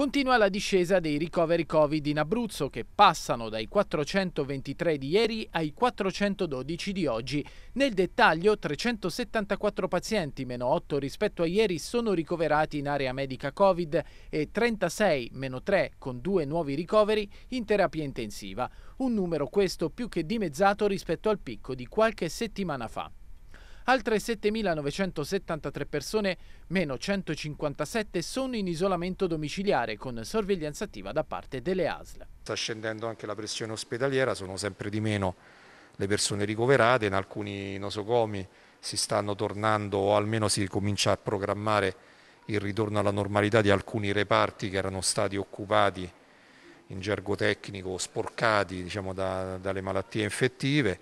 Continua la discesa dei ricoveri Covid in Abruzzo che passano dai 423 di ieri ai 412 di oggi. Nel dettaglio 374 pazienti, meno 8 rispetto a ieri, sono ricoverati in area medica Covid e 36, meno 3 con due nuovi ricoveri in terapia intensiva. Un numero questo più che dimezzato rispetto al picco di qualche settimana fa. Altre 7.973 persone, meno 157, sono in isolamento domiciliare con sorveglianza attiva da parte delle ASL. Sta scendendo anche la pressione ospedaliera, sono sempre di meno le persone ricoverate, in alcuni nosocomi si stanno tornando o almeno si comincia a programmare il ritorno alla normalità di alcuni reparti che erano stati occupati in gergo tecnico sporcati diciamo, da, dalle malattie infettive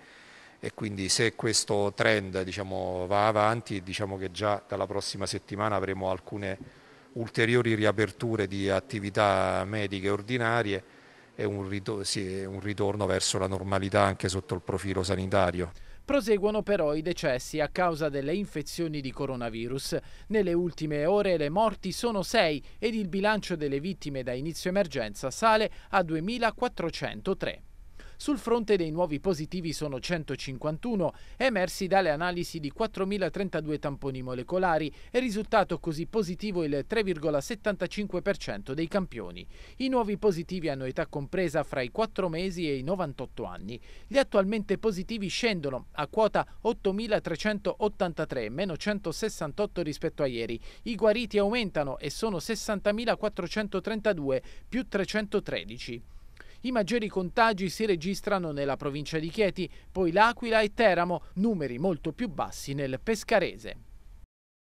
e quindi se questo trend diciamo, va avanti diciamo che già dalla prossima settimana avremo alcune ulteriori riaperture di attività mediche ordinarie e un, ritor- sì, un ritorno verso la normalità anche sotto il profilo sanitario. Proseguono però i decessi a causa delle infezioni di coronavirus. Nelle ultime ore le morti sono 6 ed il bilancio delle vittime da inizio emergenza sale a 2403. Sul fronte dei nuovi positivi sono 151, emersi dalle analisi di 4.032 tamponi molecolari e risultato così positivo il 3,75% dei campioni. I nuovi positivi hanno età compresa fra i 4 mesi e i 98 anni. Gli attualmente positivi scendono a quota 8.383, meno 168 rispetto a ieri. I guariti aumentano e sono 60.432, più 313. I maggiori contagi si registrano nella provincia di Chieti, poi L'Aquila e Teramo, numeri molto più bassi nel Pescarese.